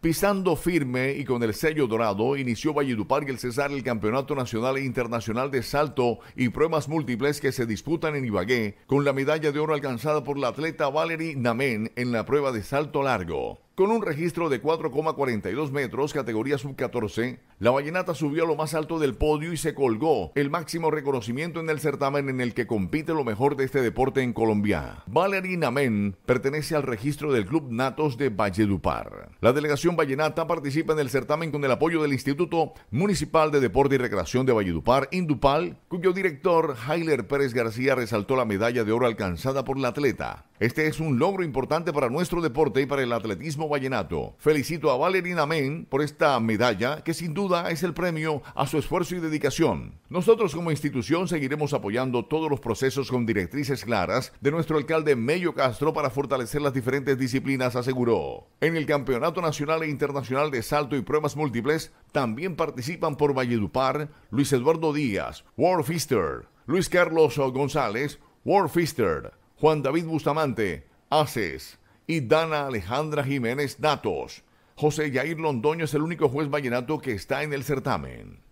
Pisando firme y con el sello dorado, inició Valledupar el Cesar el Campeonato Nacional e Internacional de Salto y pruebas múltiples que se disputan en Ibagué, con la medalla de oro alcanzada por la atleta Valerie Namen en la prueba de salto largo. Con un registro de 4,42 metros, categoría sub-14, la vallenata subió a lo más alto del podio y se colgó el máximo reconocimiento en el certamen en el que compite lo mejor de este deporte en Colombia. Valerina Men pertenece al registro del Club Natos de Valledupar. La delegación vallenata participa en el certamen con el apoyo del Instituto Municipal de Deporte y Recreación de Valledupar, Indupal, cuyo director Jailer Pérez García resaltó la medalla de oro alcanzada por la atleta. Este es un logro importante para nuestro deporte y para el atletismo vallenato. Felicito a Valerina Men por esta medalla, que sin duda es el premio a su esfuerzo y dedicación. Nosotros como institución seguiremos apoyando todos los procesos con directrices claras de nuestro alcalde Mello Castro para fortalecer las diferentes disciplinas, aseguró. En el Campeonato Nacional e Internacional de Salto y Pruebas Múltiples también participan por Valledupar Luis Eduardo Díaz, Warfister, Luis Carlos González, Warfister, Juan David Bustamante, Aces y Dana Alejandra Jiménez Datos. José Yair Londoño es el único juez vallenato que está en el certamen.